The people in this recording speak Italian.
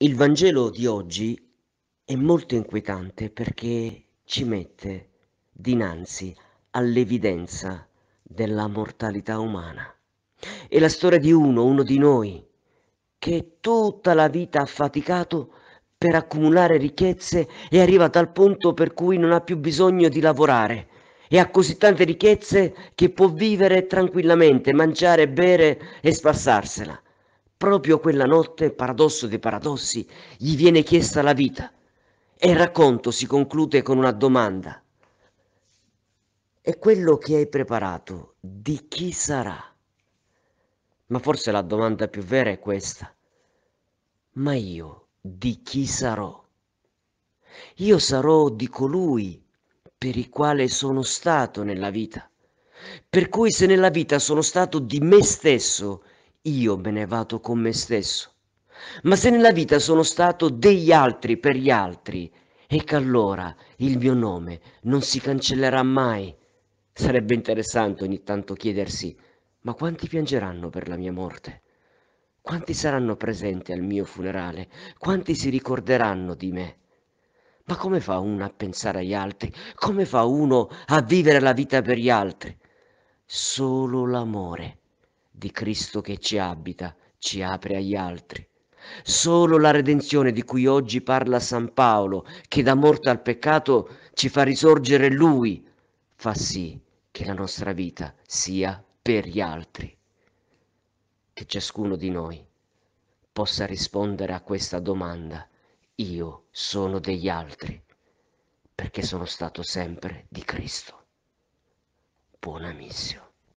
Il Vangelo di oggi è molto inquietante perché ci mette dinanzi all'evidenza della mortalità umana. È la storia di uno, uno di noi, che tutta la vita ha faticato per accumulare ricchezze e arriva a tal punto per cui non ha più bisogno di lavorare e ha così tante ricchezze che può vivere tranquillamente, mangiare, bere e spassarsela. Proprio quella notte, paradosso dei paradossi, gli viene chiesta la vita e il racconto si conclude con una domanda. E quello che hai preparato, di chi sarà? Ma forse la domanda più vera è questa. Ma io di chi sarò? Io sarò di colui per il quale sono stato nella vita. Per cui se nella vita sono stato di me stesso, io me ne vado con me stesso. Ma se nella vita sono stato degli altri per gli altri, e che allora il mio nome non si cancellerà mai. Sarebbe interessante ogni tanto chiedersi, ma quanti piangeranno per la mia morte? Quanti saranno presenti al mio funerale? Quanti si ricorderanno di me? Ma come fa uno a pensare agli altri? Come fa uno a vivere la vita per gli altri? Solo l'amore di Cristo che ci abita ci apre agli altri. Solo la redenzione di cui oggi parla San Paolo, che da morte al peccato ci fa risorgere Lui, fa sì che la nostra vita sia per gli altri. Che ciascuno di noi possa rispondere a questa domanda, io sono degli altri, perché sono stato sempre di Cristo. Buona missione.